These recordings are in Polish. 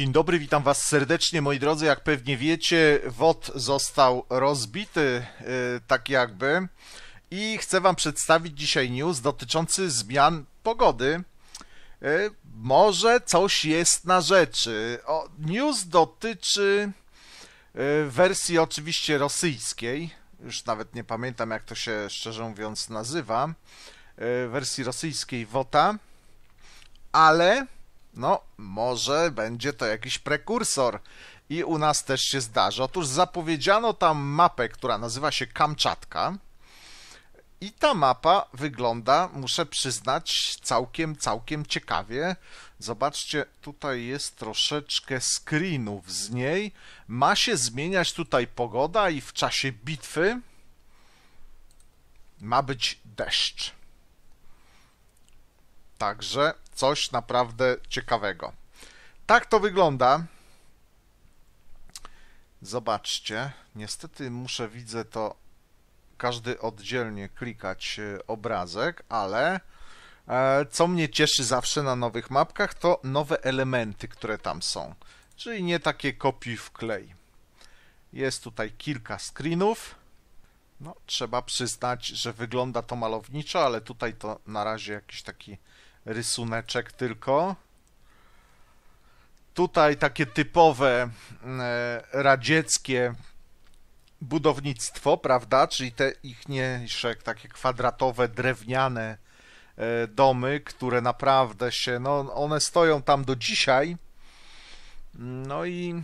Dzień dobry, witam Was serdecznie, moi drodzy. Jak pewnie wiecie, WOT został rozbity, y, tak jakby. I chcę Wam przedstawić dzisiaj news dotyczący zmian pogody. Y, może coś jest na rzeczy. news dotyczy y, wersji oczywiście rosyjskiej. Już nawet nie pamiętam, jak to się szczerze mówiąc nazywa. Wersji rosyjskiej WOTA. Ale no, może będzie to jakiś prekursor i u nas też się zdarzy. Otóż zapowiedziano tam mapę, która nazywa się Kamczatka. I ta mapa wygląda, muszę przyznać, całkiem, całkiem ciekawie. Zobaczcie, tutaj jest troszeczkę screenów z niej. Ma się zmieniać tutaj pogoda i w czasie bitwy ma być deszcz. Także coś naprawdę ciekawego. Tak to wygląda. Zobaczcie. Niestety muszę, widzę to każdy oddzielnie klikać e, obrazek, ale e, co mnie cieszy zawsze na nowych mapkach, to nowe elementy, które tam są. Czyli nie takie kopii wklej. Jest tutaj kilka screenów. No, trzeba przyznać, że wygląda to malowniczo, ale tutaj to na razie jakiś taki rysuneczek tylko. Tutaj takie typowe mm, e, radzieckie budownictwo, prawda? Czyli te ichniejsze, takie kwadratowe, drewniane e, domy, które naprawdę się, no one stoją tam do dzisiaj. No i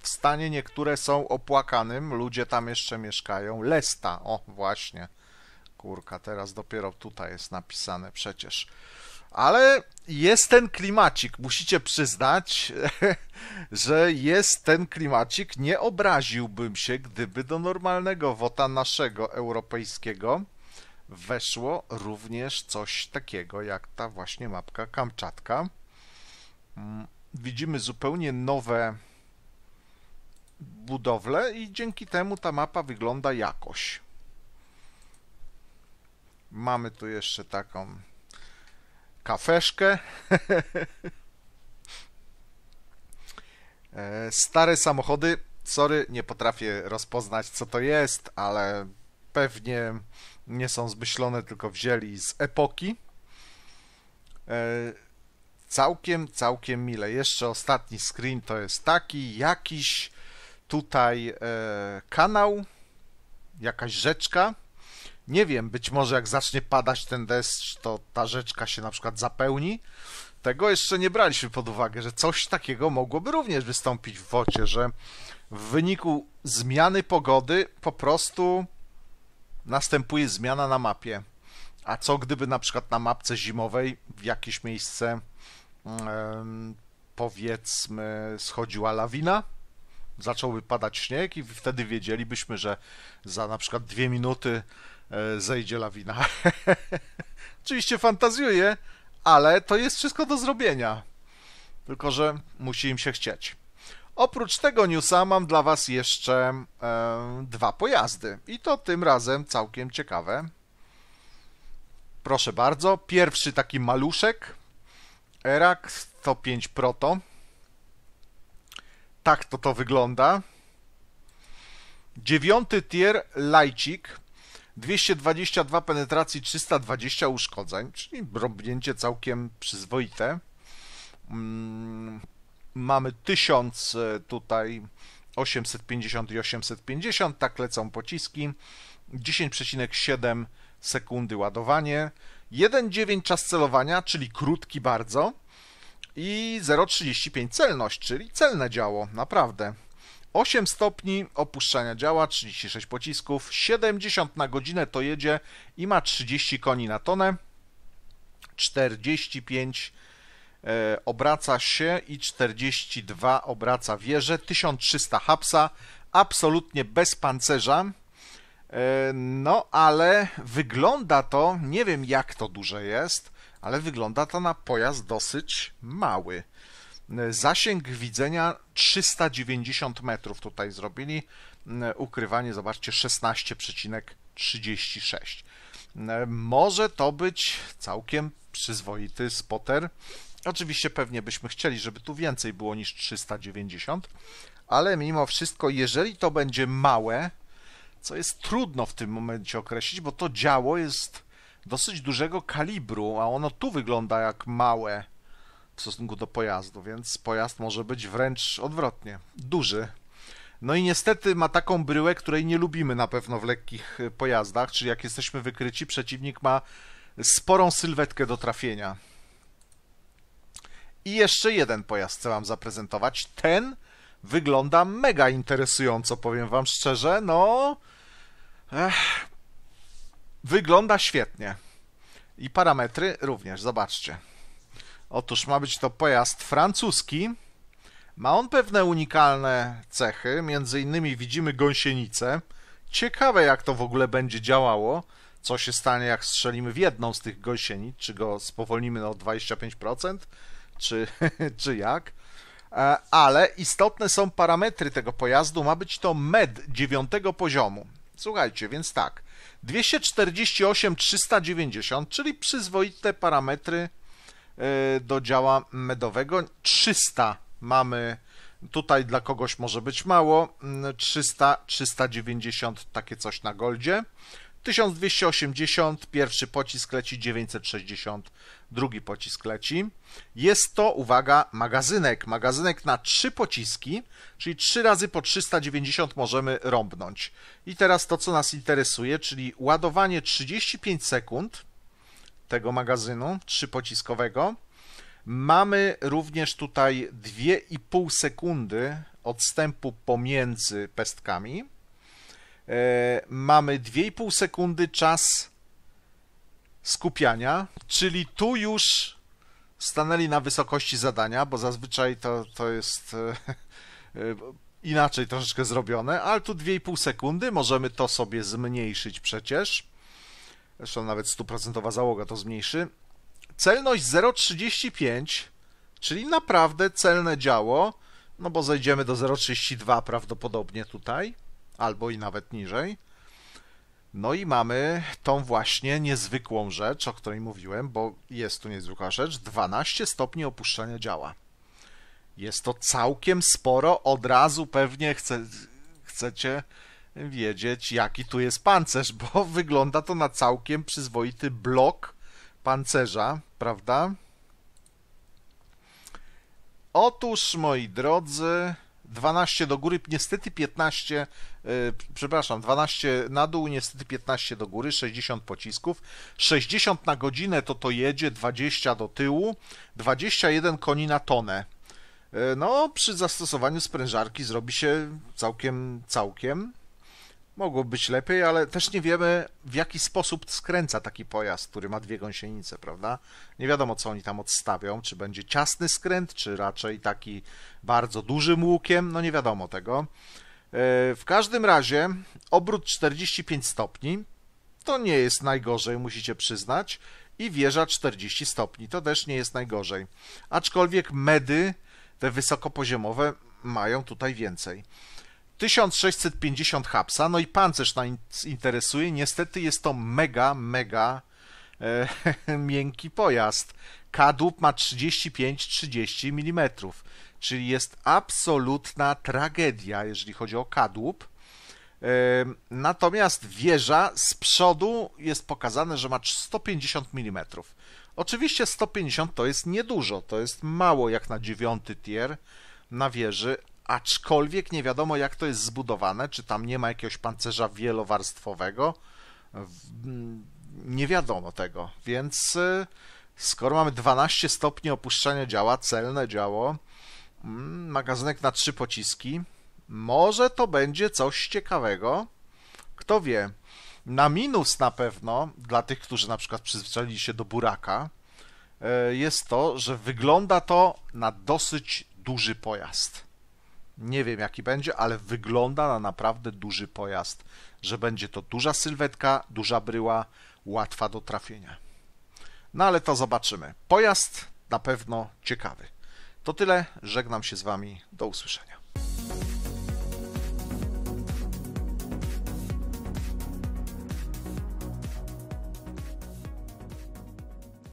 w stanie niektóre są opłakanym, ludzie tam jeszcze mieszkają. Lesta, o właśnie Kurka, teraz dopiero tutaj jest napisane przecież. Ale jest ten klimacik, musicie przyznać, że jest ten klimacik. Nie obraziłbym się, gdyby do normalnego wota naszego europejskiego weszło również coś takiego jak ta właśnie mapka Kamczatka. Mm, widzimy zupełnie nowe budowle i dzięki temu ta mapa wygląda jakoś. Mamy tu jeszcze taką kafeszkę. E, stare samochody, sorry, nie potrafię rozpoznać co to jest, ale pewnie nie są zmyślone, tylko wzięli z epoki. E, całkiem, całkiem mile. Jeszcze ostatni screen to jest taki, jakiś tutaj e, kanał, jakaś rzeczka nie wiem, być może jak zacznie padać ten deszcz, to ta rzeczka się na przykład zapełni. Tego jeszcze nie braliśmy pod uwagę, że coś takiego mogłoby również wystąpić w wocie, że w wyniku zmiany pogody po prostu następuje zmiana na mapie. A co gdyby na przykład na mapce zimowej w jakieś miejsce powiedzmy schodziła lawina, zacząłby padać śnieg i wtedy wiedzielibyśmy, że za na przykład dwie minuty E, zejdzie lawina. Oczywiście fantazjuję, ale to jest wszystko do zrobienia. Tylko, że musi im się chcieć. Oprócz tego newsa mam dla Was jeszcze e, dwa pojazdy. I to tym razem całkiem ciekawe. Proszę bardzo. Pierwszy taki maluszek. Erak 105 Proto. Tak to to wygląda. Dziewiąty tier Lajcik. 222 penetracji, 320 uszkodzeń, czyli robnięcie całkiem przyzwoite. Mm, mamy 1000 e, tutaj 850 i 850, tak lecą pociski. 10,7 sekundy ładowanie. 1,9 czas celowania, czyli krótki bardzo. I 0,35 celność, czyli celne działo, naprawdę. 8 stopni opuszczania działa, 36 pocisków, 70 na godzinę to jedzie i ma 30 koni na tonę, 45 e, obraca się i 42 obraca wieżę, 1300 hapsa, absolutnie bez pancerza. E, no, ale wygląda to, nie wiem jak to duże jest, ale wygląda to na pojazd dosyć mały. Zasięg widzenia 390 metrów tutaj zrobili. Mm, ukrywanie, zobaczcie, 16,36. Mm, może to być całkiem przyzwoity spotter. Oczywiście pewnie byśmy chcieli, żeby tu więcej było niż 390, ale mimo wszystko, jeżeli to będzie małe, co jest trudno w tym momencie określić, bo to działo jest dosyć dużego kalibru, a ono tu wygląda jak małe stosunku do pojazdu, więc pojazd może być wręcz odwrotnie duży. No i niestety ma taką bryłę, której nie lubimy na pewno w lekkich y, pojazdach, czyli jak jesteśmy wykryci, przeciwnik ma sporą sylwetkę do trafienia. I jeszcze jeden pojazd chcę Wam zaprezentować. Ten wygląda mega interesująco, powiem Wam szczerze. No. Ech. Wygląda świetnie. I parametry również, zobaczcie. Otóż ma być to pojazd francuski. Ma on pewne unikalne cechy, między innymi widzimy gąsienicę. Ciekawe jak to w ogóle będzie działało, co się stanie jak strzelimy w jedną z tych gąsienic, czy go spowolnimy o 25%, czy, czy jak. E, ale istotne są parametry tego pojazdu, ma być to MED 9 poziomu. Słuchajcie, więc tak, 248 390, czyli przyzwoite parametry E, do działa medowego. 300 mamy Tutaj dla kogoś może być mało, 300, mm, 390 takie coś na goldzie. 1280, pierwszy pocisk leci, 960, drugi pocisk leci. Jest to, uwaga, magazynek. Magazynek na trzy pociski, czyli trzy razy po 390 możemy rąbnąć. I teraz to, co nas interesuje, czyli ładowanie 35 sekund tego magazynu trzypociskowego. Mamy również tutaj 2,5 sekundy odstępu pomiędzy pestkami. E, mamy 2,5 sekundy czas skupiania, czyli tu już stanęli na wysokości zadania, bo zazwyczaj to, to jest e, e, inaczej troszeczkę zrobione, ale tu 2,5 sekundy możemy to sobie zmniejszyć przecież. Zresztą nawet stuprocentowa załoga to zmniejszy. Celność 0,35, czyli naprawdę celne działo, no bo zejdziemy do 0,32 prawdopodobnie tutaj, albo i nawet niżej. No i mamy tą właśnie niezwykłą rzecz, o której mówiłem, bo jest tu niezwykła rzecz, 12 stopni opuszczenia działa. Jest to całkiem sporo, od razu pewnie chce, chcecie wiedzieć, jaki tu jest pancerz, bo wygląda to na całkiem przyzwoity blok pancerza, prawda? Otóż, moi drodzy, 12 do góry, niestety 15, yy, e, przepraszam, 12 na dół, niestety 15 do góry, 60 pocisków. 60 na godzinę to to jedzie, 20 do tyłu, 21 koni na tonę. Yy, no, przy zastosowaniu sprężarki zrobi się całkiem, całkiem Mogło być lepiej, ale też nie wiemy, w jaki sposób skręca taki pojazd, który ma dwie gąsienice, prawda? Nie wiadomo, co oni tam odstawią, czy będzie ciasny skręt, czy raczej taki bardzo dużym łukiem, no nie wiadomo tego. E, w każdym razie obrót 45 stopni to nie jest najgorzej, musicie przyznać, i wieża 40 stopni to też nie jest najgorzej. Aczkolwiek medy, te wysokopoziomowe, mają tutaj więcej. 1650 hapsa, no i pancerz nas interesuje. Niestety jest to mega, mega e, miękki pojazd. Kadłub ma 35-30 mm, czyli jest absolutna tragedia, jeżeli chodzi o kadłub. E, natomiast wieża z przodu jest pokazane, że ma 150 mm. Oczywiście 150 to jest niedużo, to jest mało jak na dziewiąty tier na wieży, aczkolwiek nie wiadomo jak to jest zbudowane, czy tam nie ma jakiegoś pancerza wielowarstwowego. Mm, nie wiadomo tego, więc y, skoro mamy 12 stopni opuszczania działa, celne działo, mm, magazynek na trzy pociski, może to będzie coś ciekawego. Kto wie. Na minus na pewno, dla tych, którzy na przykład przyzwyczaili się do buraka, y, jest to, że wygląda to na dosyć duży pojazd. Nie wiem jaki będzie, ale wygląda na naprawdę duży pojazd, że będzie to duża sylwetka, duża bryła, łatwa do trafienia. No ale to zobaczymy. Pojazd na pewno ciekawy. To tyle, żegnam się z Wami, do usłyszenia.